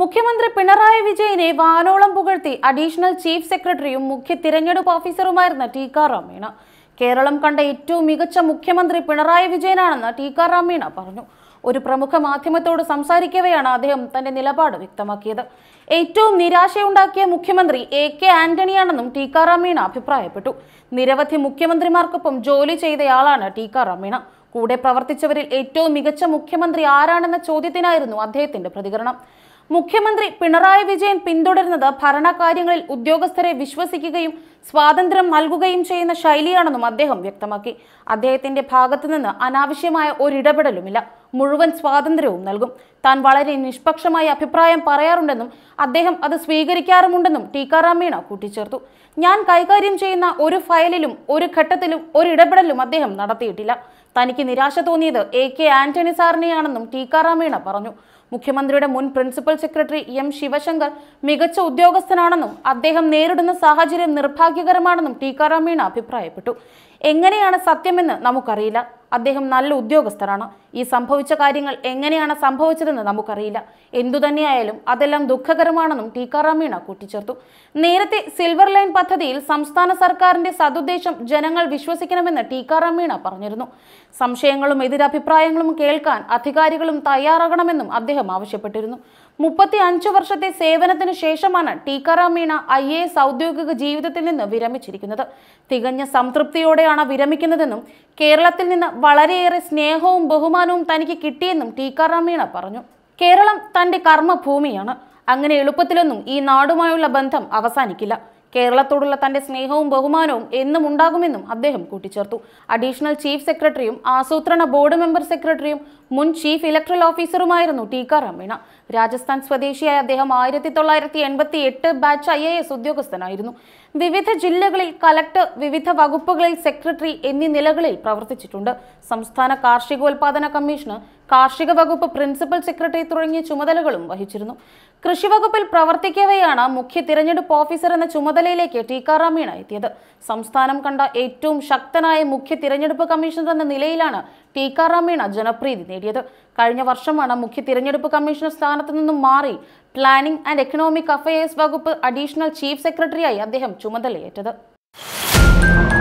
മുഖ്യമന്ത്രി പിണറായി വിജയനെ വാനോളം പുകഴ്ത്തി അഡീഷണൽ ചീഫ് സെക്രട്ടറിയും മുഖ്യ തിരഞ്ഞെടുപ്പ് ഓഫീസറുമായിരുന്ന ടി കാർ കേരളം കണ്ട ഏറ്റവും മികച്ച മുഖ്യമന്ത്രി പിണറായി വിജയനാണെന്ന് ടി കാർ പറഞ്ഞു ഒരു പ്രമുഖ മാധ്യമത്തോട് സംസാരിക്കവെയാണ് അദ്ദേഹം തന്റെ നിലപാട് വ്യക്തമാക്കിയത് ഏറ്റവും നിരാശയുണ്ടാക്കിയ മുഖ്യമന്ത്രി എ കെ ആന്റണിയാണെന്നും ടീക്കാ റമീണ അഭിപ്രായപ്പെട്ടു നിരവധി മുഖ്യമന്ത്രിമാർക്കൊപ്പം ജോലി ചെയ്തയാളാണ് ടീക്കാ റമീണ കൂടെ പ്രവർത്തിച്ചവരിൽ ഏറ്റവും മികച്ച മുഖ്യമന്ത്രി ആരാണെന്ന ചോദ്യത്തിനായിരുന്നു അദ്ദേഹത്തിന്റെ പ്രതികരണം മുഖ്യമന്ത്രി പിണറായി വിജയൻ പിന്തുടരുന്നത് ഭരണകാര്യങ്ങളിൽ ഉദ്യോഗസ്ഥരെ വിശ്വസിക്കുകയും സ്വാതന്ത്ര്യം നൽകുകയും ചെയ്യുന്ന ശൈലിയാണെന്നും അദ്ദേഹം വ്യക്തമാക്കി അദ്ദേഹത്തിന്റെ ഭാഗത്തു നിന്ന് അനാവശ്യമായ ഒരിടപെടലുമില്ല മുഴുവൻ സ്വാതന്ത്ര്യവും നൽകും താൻ വളരെ നിഷ്പക്ഷമായ അഭിപ്രായം പറയാറുണ്ടെന്നും അദ്ദേഹം അത് സ്വീകരിക്കാറുമുണ്ടെന്നും ടീക്കാറാം മീണ കൂട്ടിച്ചേർത്തു ഞാൻ കൈകാര്യം ചെയ്യുന്ന ഒരു ഫയലിലും ഒരു ഘട്ടത്തിലും ഒരിടപെടലും അദ്ദേഹം നടത്തിയിട്ടില്ല തനിക്ക് നിരാശ തോന്നിയത് എ കെ ആന്റണി സാറിനെയാണെന്നും ടീക്കാറാമീണ പറഞ്ഞു മുഖ്യമന്ത്രിയുടെ മുൻ പ്രിൻസിപ്പൽ സെക്രട്ടറി എം ശിവശങ്കർ മികച്ച ഉദ്യോഗസ്ഥനാണെന്നും അദ്ദേഹം നേരിടുന്ന സാഹചര്യം നിർഭാഗ്യകരമാണെന്നും ടീക്കാറാമീണ അഭിപ്രായപ്പെട്ടു എങ്ങനെയാണ് സത്യമെന്ന് നമുക്കറിയില്ല അദ്ദേഹം നല്ല ഉദ്യോഗസ്ഥരാണ് ഈ സംഭവിച്ച കാര്യങ്ങൾ എങ്ങനെയാണ് സംഭവിച്ചതെന്ന് നമുക്കറിയില്ല എന്തുതന്നെയായാലും അതെല്ലാം ദുഃഖകരമാണെന്നും ടിക്കാറാം മീണ കൂട്ടിച്ചേർത്തു നേരത്തെ സിൽവർ ലൈൻ പദ്ധതിയിൽ സംസ്ഥാന സർക്കാരിന്റെ സതുദ്ദേശം ജനങ്ങൾ വിശ്വസിക്കണമെന്ന് ടിക്കാറാം മീണ പറഞ്ഞിരുന്നു സംശയങ്ങളും എതിരഭിപ്രായങ്ങളും കേൾക്കാൻ അധികാരികളും തയ്യാറാകണമെന്നും അദ്ദേഹം ആവശ്യപ്പെട്ടിരുന്നു മുപ്പത്തി അഞ്ചു വർഷത്തെ സേവനത്തിന് ശേഷമാണ് Tikaram Meena I A S ഔദ്യോഗിക ജീവിതത്തിൽ നിന്ന് വിരമിച്ചിരിക്കുന്നത് തികഞ്ഞ സംതൃപ്തിയോടെയാണ് വിരമിക്കുന്നതെന്നും കേരളത്തിൽ നിന്ന് വളരെയേറെ സ്നേഹവും ബഹുമാനവും ബഹുമാനവും തനിക്ക് കിട്ടിയെന്നും ടീക്കാറാം മീണ പറഞ്ഞു കേരളം തന്റെ കർമ്മഭൂമിയാണ് അങ്ങനെ എളുപ്പത്തിലൊന്നും ഈ നാടുമായുള്ള ബന്ധം അവസാനിക്കില്ല കേരളത്തോടുള്ള തന്റെ സ്നേഹവും ബഹുമാനവും എന്നും ഉണ്ടാകുമെന്നും അദ്ദേഹം കൂട്ടിച്ചേർത്തു അഡീഷണൽ ചീഫ് സെക്രട്ടറിയും ആസൂത്രണ ബോർഡ് മെമ്പർ സെക്രട്ടറിയും മുൻ ചീഫ് ഇലക്ട്രൽ ഓഫീസറുമായിരുന്നു ടീക്കാറാം മീണ രാജസ്ഥാൻ സ്വദേശിയായ അദ്ദേഹം ആയിരത്തി തൊള്ളായിരത്തി എൺപത്തി എട്ട് ബാച്ച് ഐ എ എസ് ഉദ്യോഗസ്ഥനായിരുന്നു വിവിധ ജില്ലകളിൽ കലക്ടർ വിവിധ വകുപ്പുകളിൽ സെക്രട്ടറി എന്നീ നിലകളിൽ പ്രവർത്തിച്ചിട്ടുണ്ട് സംസ്ഥാന കാർഷികോൽപാദന കമ്മീഷന് കാർഷിക വകുപ്പ് പ്രിൻസിപ്പൽ സെക്രട്ടറി തുടങ്ങിയ ചുമതലകളും വഹിച്ചിരുന്നു കൃഷി വകുപ്പിൽ പ്രവർത്തിക്കവെയാണ് മുഖ്യ തിരഞ്ഞെടുപ്പ് ഓഫീസർ എന്ന ചുമതലയിലേക്ക് ടിക്കാറാം മീണ എത്തിയത് സംസ്ഥാനം കണ്ട ഏറ്റവും ശക്തനായ മുഖ്യ തിരഞ്ഞെടുപ്പ് കമ്മീഷണർ എന്ന നിലയിലാണ് ടിക്കാറാം മീണ ജനപ്രീതി നേടിയത് കഴിഞ്ഞ വർഷമാണ് മുഖ്യ തിരഞ്ഞെടുപ്പ് കമ്മീഷണർ സ്ഥാനത്ത് നിന്നും മാറി പ്ലാനിംഗ് ആൻഡ് എക്കണോമിക് അഫയേഴ്സ് വകുപ്പ് അഡീഷണൽ ചീഫ് സെക്രട്ടറിയായി അദ്ദേഹം ചുമതലയേറ്റത്